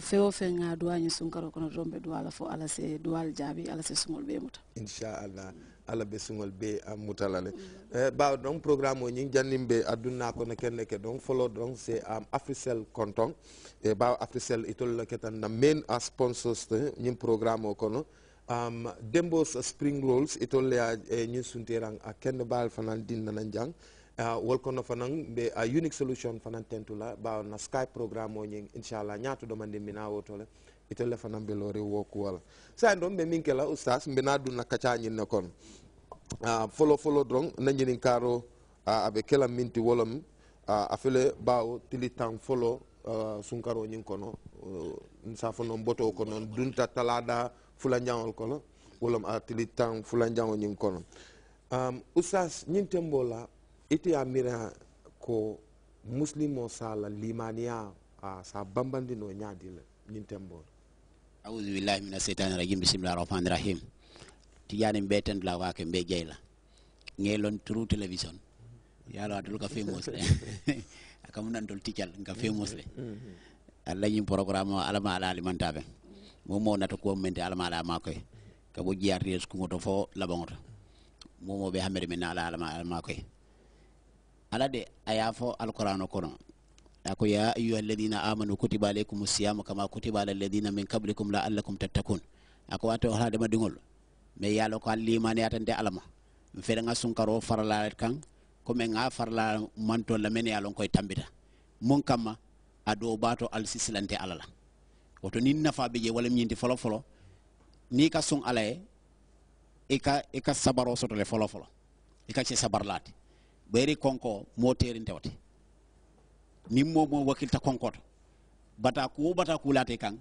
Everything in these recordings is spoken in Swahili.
fewo fe nga duwa ñi sunkaro kono rombe duwala fo ala se duwal jaabi ala se sungol be muta inchallah ala be sungol be a mutalale eh, ba donc programme o ñing jannim be aduna ko ne kenne ke donc folo donc c'est am um, africell kontong e la ketan na main a sponsors ñim programme o kono um, dembos spring rolls itol ya eh, ñin sunterang a kenne bal fanan din nanan jang uh, ah, wolkono fanan be a unique solution fanan tentula ba na skype programme o nyin inshallah nyaatu do mande mina wotole itele fanan be lori woku wala sa ndon be minkela ustaz mbina dun na kacha nyin ne kon uh, ah, follow follow drong na nyin karo uh, ah, abe la minti wolom uh, afele bawo tilitan follow uh, sunkaro nyin kono uh, safono kono dunta talada fula ñawol kono wolom a tilitan fula ñawo nyin kono um, ustaz nyin tembola ite a mira ko muslimo sala limaniya a sa bambandino ñaadila ñin temboɗo audu billahi mina seytani rajim bisimillah rahmani rahim tijani mbe tendula wake mbe jeyla ngelon tru télévision yalo atul ka famous le akamu nantol tical ka mm-hmm. famous le mm-hmm. alañin programme o alama ala alimantaɓe momo nata ko mente alama ala makoye kabo jeyatiyes kugoto fo laɓogoto momoɓe hammede min na ala alama ala makoye ala de a y'a fɔ alkurano kɔnɔ a ko ya ayuha alladina amanu kutiba alaykum siyamu kama kutiba ala alladina min qablikum laallakum tattakun a ko wato hadamadiŋol mais ya a lɔ ko al limaniyatante ala ma n fere ŋa sunkaro farala kan komi ŋa farala manto la men ye a lɔn koye tambita mun kamma a bato al sisilante ala la woto ni nafa be je wala ñinti folo folo ni ka sun ala ye ka i ka sabaro soto le folo folo i ka ci sabarlaati ɓeeri konko mo ndewte nin mo mo wakilta konkoto bata ku wo bata kulate kan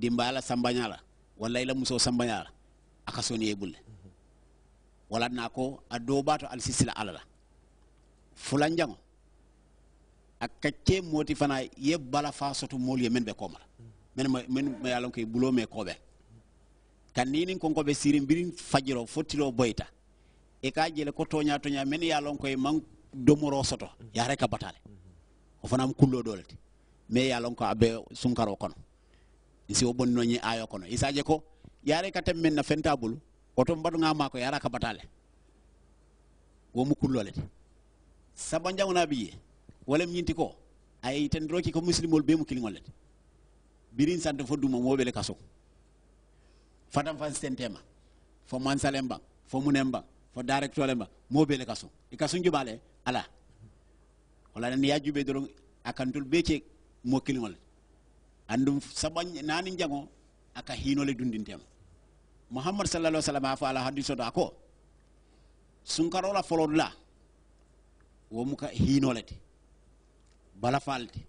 dimbayala sambañala walla ila muso sambañala aka soniye bulle wala na ko a dobato alisisila alala la fulanjaŋo a kacce moti fana ye bala fa soto moolu ye men be komata men ma ye a lon me koɓe kan ninin konko be sirin birin fajiro fo boyta mm e ka jele ko toña toña men ya lon koye man domoro soto ya reka batale o fanam kullo dolete mais ya lon ko abe sunkaro kono isi o bonni noñi ayo kono isaje ko yare ka tem men na fentabulu oto mbadu nga mako yara ka batale wo mu kullo kullole sabo jamuna biye wala nyinti ko ay ten roki ko muslimol be mu kilingol birin sante fo mo bele kaso fatam fan sentema fo man salemba fo munemba fo directolema bele kaso e kaso njubale ala wala ni ya jube doron akantul beche mo kilimol andum saban nani jango aka hinole dundintem muhammad sallallahu alaihi wasallam afa ala hadiso da ko sunkarola folodla wo muka hinolete bala falte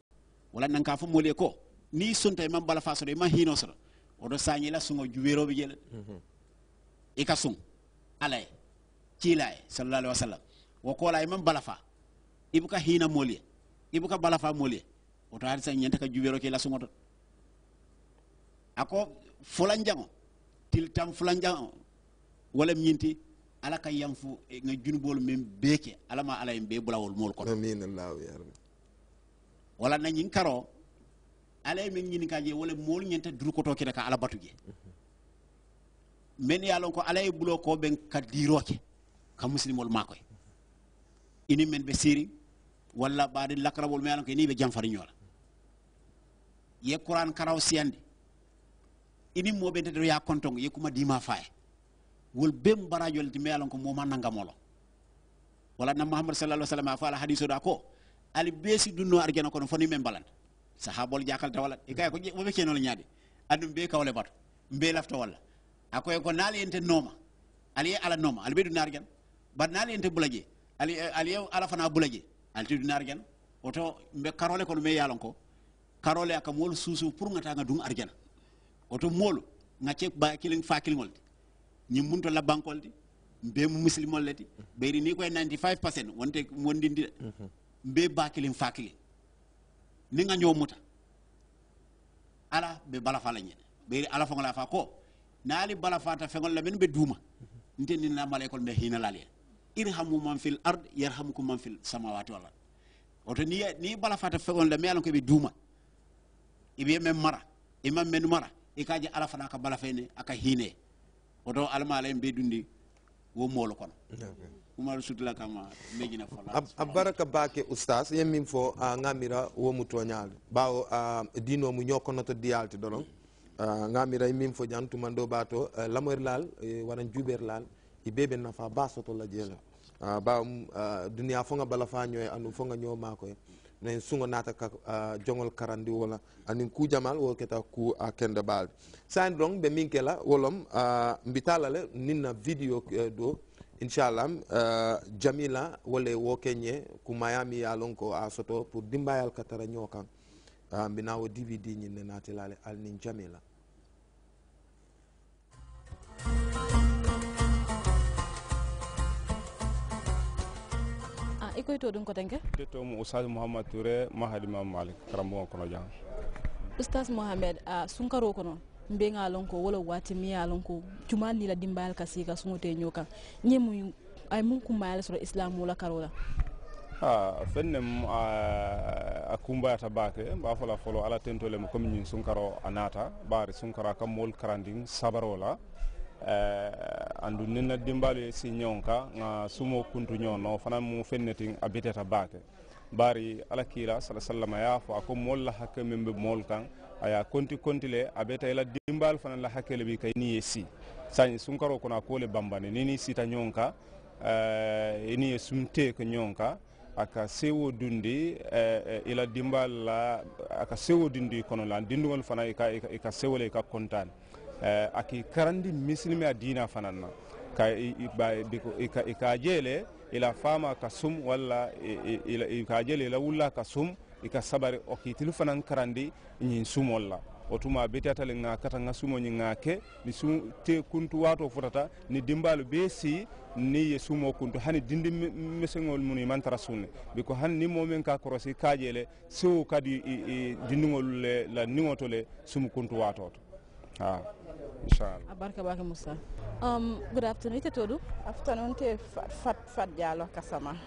wala nan ka fu mole ko ni sunta man bala fa sore man hino soro odo sañila sungo juwerobe jele mm -hmm. E ika sun alay e. Kilai, sallallahu alaihi wasallam wo kola imam balafa ibuka hina moli ya, ibuka balafa o ya. to hadisa nyanta ka jubero ke la sungoto ako fulanjang til tam fulanjang wala nyinti ala ka yamfu nga e junubol mem beke ala ma ala be bulawol mol ko amin allah ya rabbi wala na nyin karo ala mhm. men nyin ka je wala mol nyanta dur ko to ke ala batuje men ya lon ko ala bulo ko ben kadiroke ka musilimol makoy ini men be siri walla baade wol me alanko ni be jamfari nyola ye qur'an karaw siandi. ini mo be ndedo ya kontong ye kuma dima fay wol bem jol di me alanko mo man ngamolo wala na muhammad sallallahu alaihi wasallam fa hadithu da ko ali besi dunno argena no foni men balan sahabol jakal tawala e kay ko be kenol nyaade adum be kawle bat be lafta wala akoy ko nali ente noma ali ala noma ali be dunno bari naali ente bulaje ali eh, ali eh, ala fana bulaje alti dun arjana oto mbe karole kono me yalon ko karole aka mol suusu pour ngata nga dum arjana oto mol nga cek ba kiling fa kilingol ni munto la bankol mbe mu muslimol lati beri ni koy 95% wonte wondindi mbe ba kiling fa kiling ni nga ñomuta ala be bala fa la ñene beri ala fa fa ko naali bala fa ta la men be duma ntendi na malekol mbe hina irhamu man fil ard yarhamukum man fil samawati wal ard oto ni ni bala fata fegon la melan ko be duma ibe men mara imam men mara e kaji ala fana ka bala fene aka hine oto alma la be dundi wo molo kono umaru sutula kama megina fala abaraka bake ustaz yemi fo a ngamira wo mutonyal bawo uh, dino mu ñokonoto dialti dolon uh, ngamira min fo mando bato lamoir lal e, waran juber lal ibebe nafa basoto la jela uh, ba uh, dunia fonga bala fa ñoy eh, anu fonga nyo makoy eh. ne sungo nata ka uh, jongol karandi wala ani ku jamal wo keta ku a uh, kende bal sain dong be minke la wolom uh, mbitala le ninna video uh, do inshallah uh, jamila wala wo kenye ku miami ya lonko a soto pour dimbayal katara nyokan uh, mbinawo dvd ni ne lale al jamila i koy to ɗum ko tenke dettomo oustage mouhammad touré mahadi malik karambugo kono jan oustaz mouhamed a sunkaro kono noon mbiŋa lon ko wala waati mi ye lon ko jumal ni la dimbayal ka sii ka suŋote ñoo kaŋ ñe mu ay mun kumbayal soro islamu la karo la a fenne a kumbayata baake mba fola folo ala mo comme ñin sunkaro a naata baari sunkara kam mool karandin sabaro la Eh, andu nina dimbalu si ñoon ka ga sumo kuntu ñoon no fana mu fenneting abiteta baake bari ala kiila sala sallama ya fo a ko moolu la hakke min be moolu kan aya konti kontile a be tayla dimbalu fana la hakkele bi kay ni ye si sañi sunkaro kono a koole bambane nini sita ñoon ka ini eh, ye sum teeke ñoon ka aka sewo dundi eh, ila dimbalu la aka sewo dundi kono la dindugol fana ika sewole ika kontaani Eh, a ki karandi misilimiya diina fanaŋ na ka i ka jele ila fama ka sum walla i ka jele ila wulla ka sum i ka sabari o kiitilu fanan karandi ñin sumol la wo tuma betiyata ŋa kata ŋa sumo ñiŋ ŋa ke ni sum te kuntu waato futata ni dimbalu bee si ni ye sumo kuntu hani dindi meseŋolu munu i maŋ tara sunne biko hani ni moo ka korosi kaa je le siwo dindiŋolu le la niŋo to le sumu kuntu waato to Ah, inshallah. Abarka baki Musa. Um, good afternoon. Ite todu? Afternoon te kasama.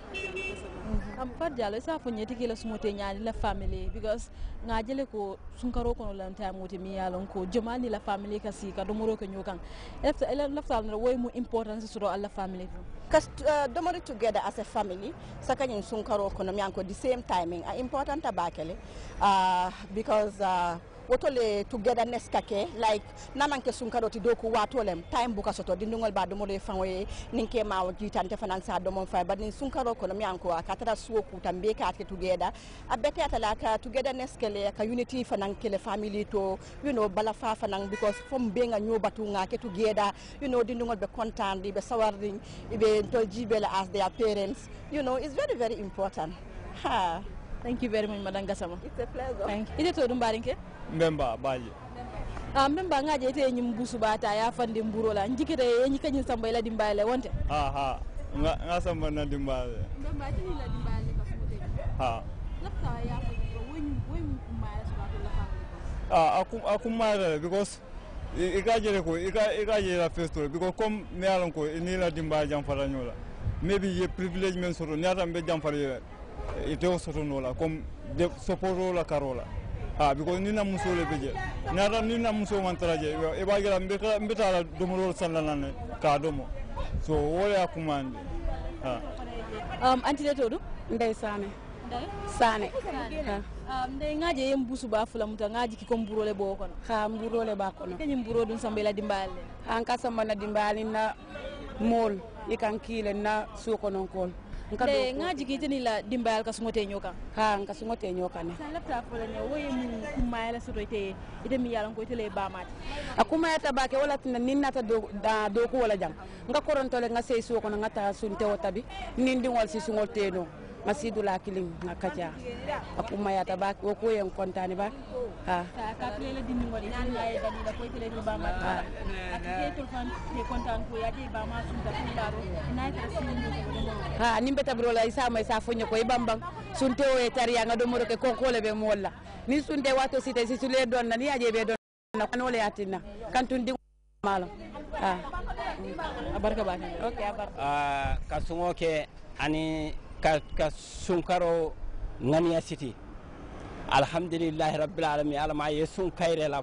am fat jalo mm-hmm. um, la sumote nyani la family because ngajele ko sunkaro kono la mi yalon ko jomani la family ka domoro ko nyokan. Lafta lafta la mu importance suro alla family. Kas uh, domoro together as a family sakanyin sunkaro kono mi anko the same timing. Ah, ah, uh, important abakele uh, because woto le togetherness ka ke like nananke sunkaro ti doku watolem time buka soto di dindugol ba domoro e ninke niŋ ke mawo jitante fanan sa domon fay bari niŋ ko no mi anko a ka suwo ku tambe ka ke together abete beteyata la ka togetherness kele ka unity fanan kele family to you know bala fa fanan because fo mbe ŋa ñobatu ŋa ke together you know di dindugol be content di be sawardi be to jibele as their parents you know it's very very important ha Thank you very much, Madam Gassama. It's a pleasure. Thank you. Ite to dumbarinke? Memba, baje. Ah, memba ngaje ite nyimbusu bata ya fande mburo la. Njikete yenyi kanyi samba ila dimbale wonte. Ha ha. Nga nga samba na dimbale. Memba ite ila dimbale kasukote. Ha. Lapta ya fande wen wen kumaya sabatu la fande. Ah, akum akumara because ika jere ko ika ika jere festo because comme ne alon ko ni la dimbale jamfara nyola. Maybe ye privilege men soro ni atambe jamfara E, itewo sotono la comme sopoto la karola la ah biko ni na muso le be je ra ni na muso man tara je e ba gira mbeta mbeta la domoro salla nan ka domo so wole ya kumande ah um anti de todo ndey sane sane ndey ah. um, ngaje yem busu ba fula muta ngaji ki ko burole bo kono ha burole ba kono kany buro dun sambe la dimbale han ka samba na dimbali na mol ikan kile na suko non kol le nga jigi tini la dimbayal ka sungote nyoka ha nga sungote nyoka ne san lapta fola ne woy mu kuma la soto ite ite mi yalan ko ite le ba mat akuma ya tabake wala tin nin nata do da do ko wala jang nga koronto le nga sey so ko nga ta sunte wota bi nin dingol si sungote no masidu la kiliŋ a kaca a kummayata ba wo ko yen kontani ba ha ha nim be tabiro la isa may sa fonyo ko i ibambang sunte o ye anga do moro ke konkole be molla ni sunte wato sita si sule don na ni aje be don na kanole atina kantun di malam ha abarka ba okay abarka ah kasungo ke ani ka, ka sunkaro ŋaniya siti alhamdulillahi rabbil alamin ala ma ye sun kayre la